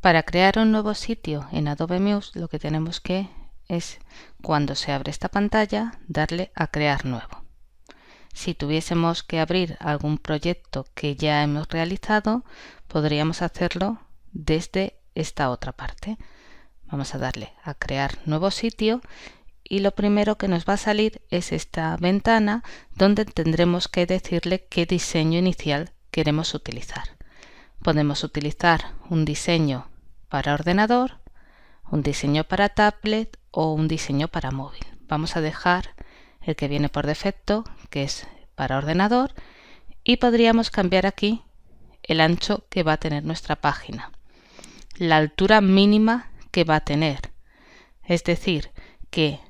Para crear un nuevo sitio en Adobe Muse lo que tenemos que es cuando se abre esta pantalla darle a crear nuevo. Si tuviésemos que abrir algún proyecto que ya hemos realizado podríamos hacerlo desde esta otra parte. Vamos a darle a crear nuevo sitio y lo primero que nos va a salir es esta ventana donde tendremos que decirle qué diseño inicial queremos utilizar podemos utilizar un diseño para ordenador, un diseño para tablet o un diseño para móvil. Vamos a dejar el que viene por defecto, que es para ordenador, y podríamos cambiar aquí el ancho que va a tener nuestra página, la altura mínima que va a tener. Es decir, que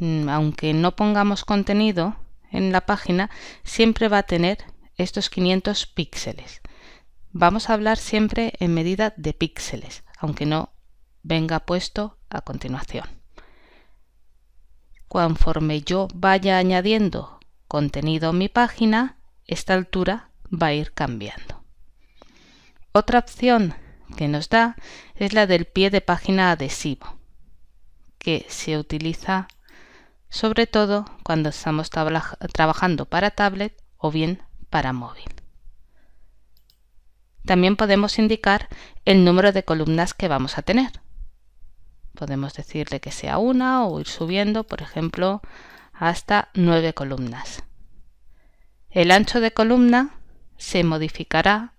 mm, aunque no pongamos contenido en la página, siempre va a tener estos 500 píxeles. Vamos a hablar siempre en medida de píxeles, aunque no venga puesto a continuación. Conforme yo vaya añadiendo contenido a mi página, esta altura va a ir cambiando. Otra opción que nos da es la del pie de página adhesivo, que se utiliza sobre todo cuando estamos trabajando para tablet o bien para móvil. También podemos indicar el número de columnas que vamos a tener. Podemos decirle que sea una o ir subiendo, por ejemplo, hasta nueve columnas. El ancho de columna se modificará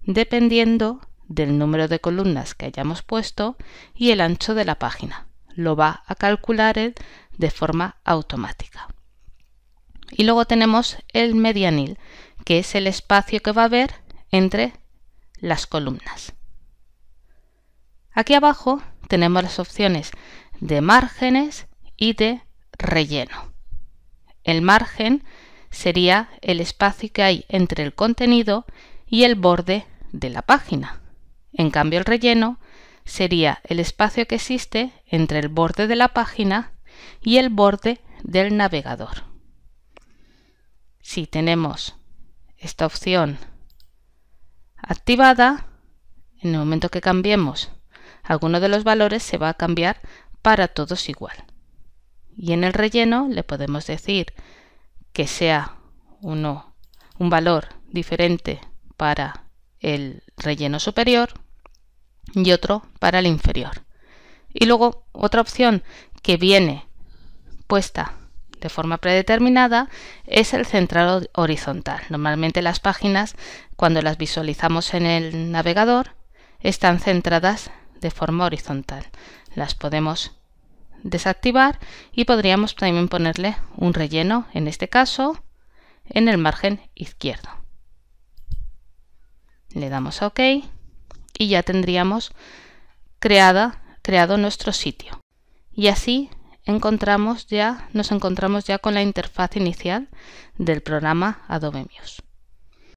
dependiendo del número de columnas que hayamos puesto y el ancho de la página. Lo va a calcular él de forma automática. Y luego tenemos el medianil, que es el espacio que va a haber entre las columnas. Aquí abajo tenemos las opciones de márgenes y de relleno. El margen sería el espacio que hay entre el contenido y el borde de la página. En cambio, el relleno sería el espacio que existe entre el borde de la página y el borde del navegador. Si tenemos esta opción activada. En el momento que cambiemos alguno de los valores se va a cambiar para todos igual. Y en el relleno le podemos decir que sea uno, un valor diferente para el relleno superior y otro para el inferior. Y luego otra opción que viene puesta de forma predeterminada es el central horizontal. Normalmente las páginas, cuando las visualizamos en el navegador, están centradas de forma horizontal. Las podemos desactivar y podríamos también ponerle un relleno, en este caso, en el margen izquierdo. Le damos a OK y ya tendríamos creada, creado nuestro sitio. Y así encontramos ya, nos encontramos ya con la interfaz inicial del programa Adobe Muse.